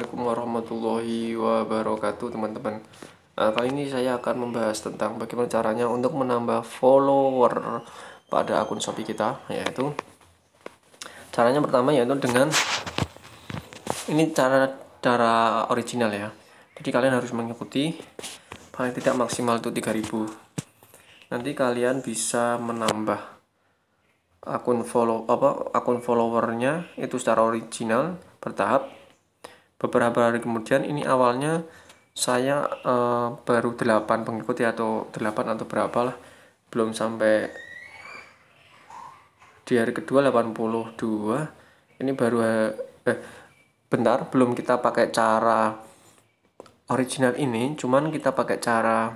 Assalamualaikum warahmatullahi wabarakatuh teman-teman nah, Kali ini saya akan membahas tentang bagaimana caranya untuk menambah follower pada akun Shopee kita Yaitu Caranya pertama yaitu dengan Ini cara cara original ya Jadi kalian harus mengikuti Paling tidak maksimal itu 3000 Nanti kalian bisa menambah akun follow apa akun followernya itu secara original bertahap beberapa hari kemudian ini awalnya saya eh, baru 8 pengikut ya atau 8 atau berapa lah belum sampai di hari kedua 82 ini baru eh, eh, bentar belum kita pakai cara original ini cuman kita pakai cara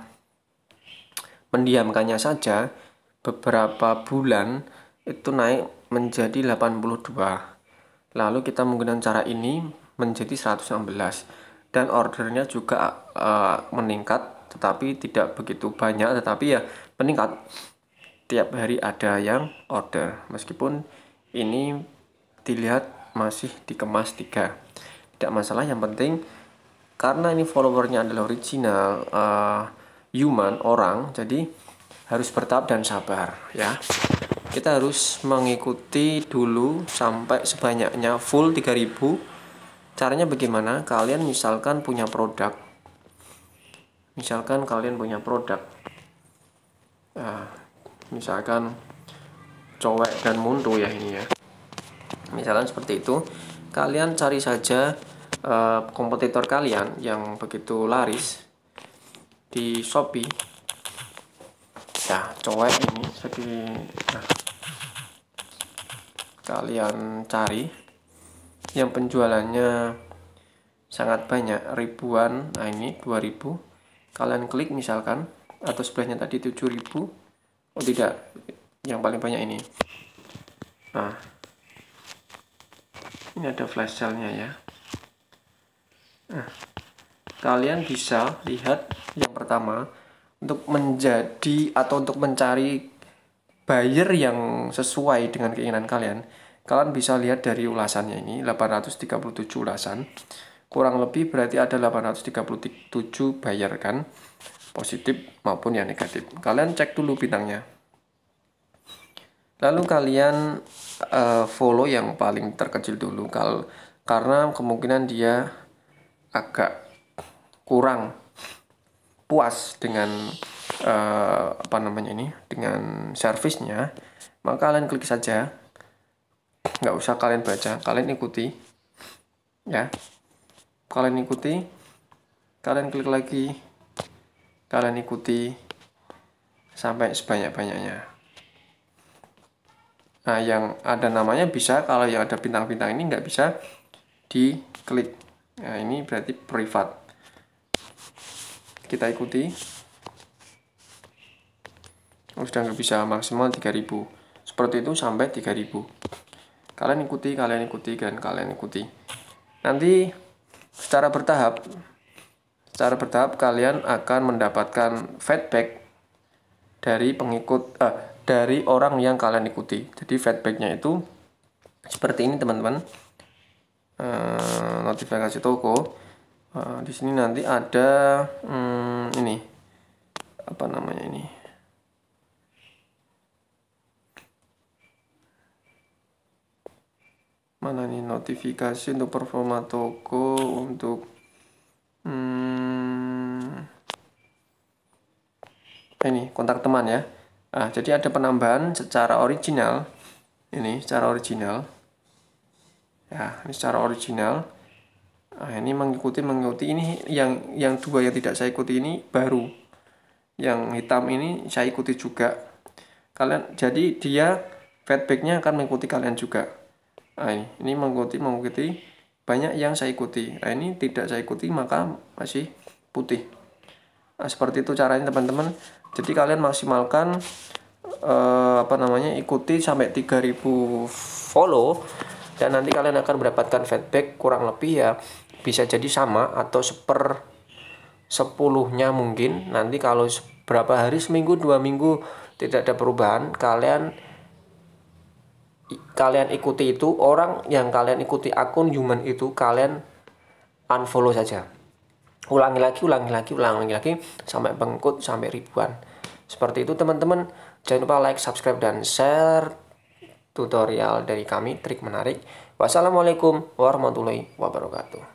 mendiamkannya saja beberapa bulan itu naik menjadi 82 lalu kita menggunakan cara ini menjadi 116 dan ordernya juga uh, meningkat tetapi tidak begitu banyak tetapi ya meningkat tiap hari ada yang order meskipun ini dilihat masih dikemas tiga tidak masalah yang penting karena ini followernya adalah original uh, human orang jadi harus bertahap dan sabar ya kita harus mengikuti dulu sampai sebanyaknya full 3000 caranya bagaimana kalian misalkan punya produk misalkan kalian punya produk nah, misalkan cowek dan muntu ya ini ya misalkan seperti itu kalian cari saja uh, kompetitor kalian yang begitu laris di Shopee ya cowek ini jadi nah, kalian cari yang penjualannya sangat banyak ribuan nah ini 2000 kalian klik misalkan atau sebelahnya tadi 7000 oh tidak yang paling banyak ini nah ini ada flash sale-nya ya nah, kalian bisa lihat yang pertama untuk menjadi atau untuk mencari buyer yang sesuai dengan keinginan kalian Kalian bisa lihat dari ulasannya ini, 837 ulasan. Kurang lebih berarti ada 837 bayarkan kan, positif maupun yang negatif. Kalian cek dulu bintangnya. Lalu kalian uh, follow yang paling terkecil dulu, kal karena kemungkinan dia agak kurang puas dengan uh, apa namanya ini dengan servisnya maka kalian klik saja nggak usah kalian baca kalian ikuti ya kalian ikuti kalian klik lagi kalian ikuti sampai sebanyak-banyaknya nah yang ada namanya bisa kalau yang ada bintang-bintang ini nggak bisa di klik. nah ini berarti privat kita ikuti oh, sudah nggak bisa maksimal 3000 seperti itu sampai 3000 kalian ikuti kalian ikuti dan kalian ikuti nanti secara bertahap secara bertahap kalian akan mendapatkan feedback dari pengikut eh, dari orang yang kalian ikuti jadi feedbacknya itu seperti ini teman-teman eh, notifikasi toko eh, di sini nanti ada hmm, ini apa namanya ini mana nih notifikasi untuk performa toko untuk hmm, ini kontak teman ya nah, jadi ada penambahan secara original ini secara original ya ini secara original nah, ini mengikuti mengikuti ini yang yang dua yang tidak saya ikuti ini baru yang hitam ini saya ikuti juga kalian jadi dia feedbacknya akan mengikuti kalian juga nah, ini ini mengikuti mengikuti banyak yang saya ikuti nah, ini tidak saya ikuti maka masih putih nah, seperti itu caranya teman-teman jadi kalian maksimalkan eh, apa namanya ikuti sampai 3000 follow dan nanti kalian akan mendapatkan feedback kurang lebih ya bisa jadi sama atau seper sepuluhnya mungkin nanti kalau berapa hari seminggu dua minggu tidak ada perubahan kalian kalian ikuti itu orang yang kalian ikuti akun human itu kalian unfollow saja ulangi lagi ulangi lagi ulangi lagi sampai bengkut sampai ribuan seperti itu teman-teman jangan lupa like subscribe dan share tutorial dari kami trik menarik wassalamualaikum warahmatullahi wabarakatuh